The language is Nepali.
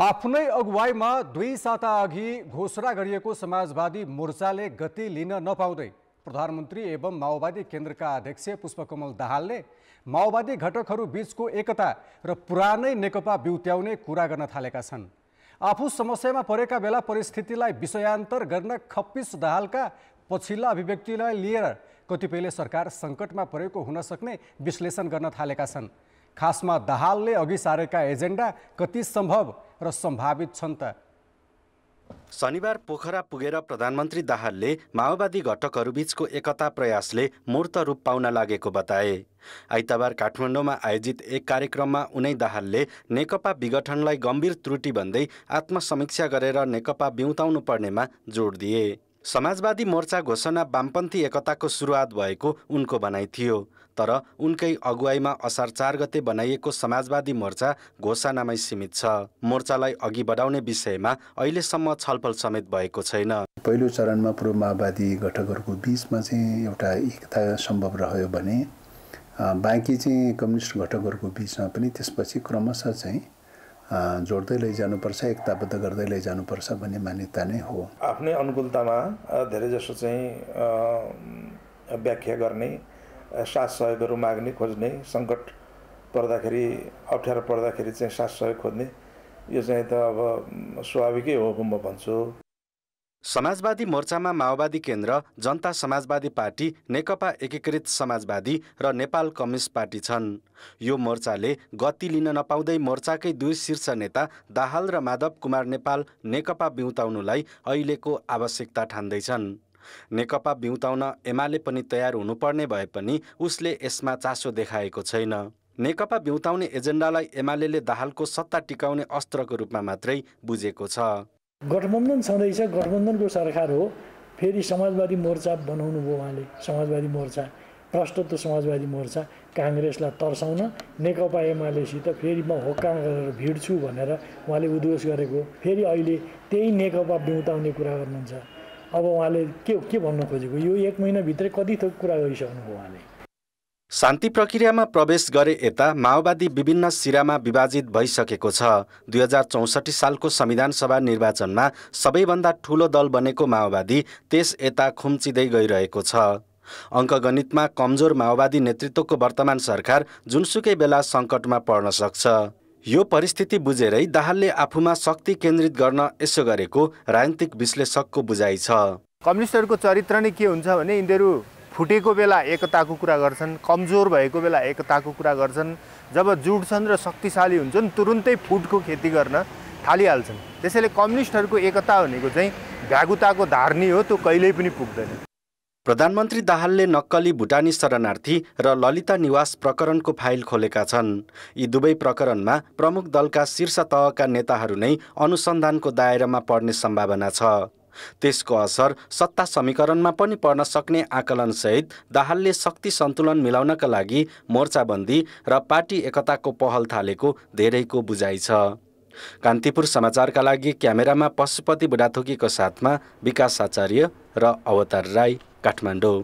आफ्नै अगुवाईमा दुई साता अघि घोषणा गरिएको समाजवादी मोर्चाले गति लिन नपाउँदै प्रधानमन्त्री एवं माओवादी केन्द्रका अध्यक्ष पुष्पकमल दाहालले माओवादी घटकहरू बीचको एकता र पुरानै नेकपा बिउत्याउने कुरा गर्न थालेका छन् आफू समस्यामा परेका बेला परिस्थितिलाई विषयान्तर गर्न खप्पिस दाहालका पछिल्ला अभिव्यक्तिलाई लिएर कतिपयले सरकार सङ्कटमा परेको हुन सक्ने विश्लेषण गर्न थालेका छन् खासमा दाहालले अघि सारेका एजेन्डा कति सम्भव र सम्भावित छन् त शनिबार पोखरा पुगेर प्रधानमन्त्री दाहालले माओवादी घटकहरूबीचको एकता प्रयासले मूर्त रूप पाउन लागेको बताए आइतबार काठमाडौँमा आयोजित एक कार्यक्रममा उनै दाहालले नेकपा विघटनलाई गम्भीर त्रुटि भन्दै आत्मसमीक्षा गरेर नेकपा बिउताउनु पर्नेमा जोड दिए समाजवादी मोर्चा घोषणा वामपन्थी एकताको सुरुवात भएको उनको भनाइ थियो तर उनकै अगुवाईमा असार चार गते बनाइएको समाजवादी मोर्चा घोषणामै सीमित छ मोर्चालाई अघि बढाउने विषयमा अहिलेसम्म छलफल समेत भएको छैन पहिलो चरणमा पूर्व माओवादी घटकहरूको बिचमा चाहिँ एउटा एकता सम्भव रह्यो भने बाँकी चाहिँ कम्युनिस्ट घटकहरूको बिचमा पनि त्यसपछि क्रमशः चाहिँ जोड्दै लैजानुपर्छ एकताबद्ध गर्दै लैजानुपर्छ भन्ने मान्यता नै हो आफ्नै अनुकूलतामा धेरैजसो चाहिँ व्याख्या गर्ने साथ सहयोगहरू माग्ने खोज्ने सङ्कट पर्दाखेरि अप्ठ्यारो पर्दाखेरि चाहिँ साथ सहयोग खोज्ने यो चाहिँ त अब स्वाभाविकै हो म भन्छु समाजवादी मोर्चामा माओवादी केन्द्र जनता समाजवादी पार्टी नेकपा एकीकृत समाजवादी र नेपाल कम्युनिस्ट पार्टी छन् यो मोर्चाले गति लिन नपाउँदै मोर्चाकै दुई शीर्ष नेता दाहाल र माधव कुमार नेपाल नेकपा बिउताउनुलाई अहिलेको आवश्यकता ठान्दैछन् नेकपा बिउताउन एमाले पनि तयार हुनुपर्ने भए पनि उसले यसमा चासो देखाएको छैन नेकपा बिउताउने एजेन्डालाई एमाले दाहालको सत्ता टिकाउने अस्त्रको रूपमा मात्रै बुझेको छ गठबन्धन छँदैछ गठबन्धनको सरकार हो फेरि समाजवादी मोर्चा बनाउनु भयो उहाँले समाजवादी मोर्चा प्रष्टत्व समाजवादी मोर्चा काङ्ग्रेसलाई तर्साउन नेकपा एमालेसित फेरि म होक्का गरेर भिड्छु भनेर उहाँले उद्घोष गरेको फेरि अहिले त्यही नेकपा बिउताउने कुरा गर्नुहुन्छ अब उहाँले के के भन्नु खोजेको यो एक महिनाभित्रै कति थोक कुरा गरिसक्नुभयो उहाँले शान्ति प्रक्रियामा प्रवेश गरे यता माओवादी विभिन्न सिरामा विभाजित भइसकेको छ दुई हजार चौसठी सालको संविधानसभा निर्वाचनमा सबैभन्दा ठूलो दल बनेको माओवादी त्यस यता खुम्चिँदै गइरहेको छ अङ्कगणितमा कमजोर माओवादी नेतृत्वको वर्तमान सरकार जुनसुकै बेला सङ्कटमा पर्न सक्छ यो परिस्थिति बुझेरै दाहालले आफूमा शक्ति केन्द्रित गर्न यसो गरेको राजनीतिक विश्लेषकको बुझाइ छ कम्युनिस्टहरूको चरित्र नै के हुन्छ भने यिनीहरू फुटेको बेला एकताको कुरा गर्छन् कमजोर भएको बेला एकताको कुरा गर्छन् जब जुट्छन् र शक्तिशाली हुन्छन् तुरुन्तै फुटको खेती गर्न थालिहाल्छन् त्यसैले कम्युनिस्टहरूको एकता भनेको चाहिँ भ्यागुताको धार्नी हो त्यो कहिल्यै पनि पुग्दैन प्रधानमन्त्री दाहालले नक्कली भुटानी शरणार्थी र ललिता निवास प्रकरणको फाइल खोलेका छन् यी दुवै प्रकरणमा प्रमुख दलका शीर्ष तहका नेताहरू नै अनुसन्धानको दायरामा पर्ने सम्भावना छ त्यसको असर सत्ता समीकरणमा पनि पर्न सक्ने आकलनसहित दाहालले शक्ति सन्तुलन मिलाउनका लागि मोर्चाबन्दी र पार्टी एकताको पहल थालेको धेरैको बुझाइ छ कान्तिपुर समाचारका लागि क्यामेरामा पशुपति बुढाथोकीको साथमा विकास आचार्य र अवतार राई काठमाडौँ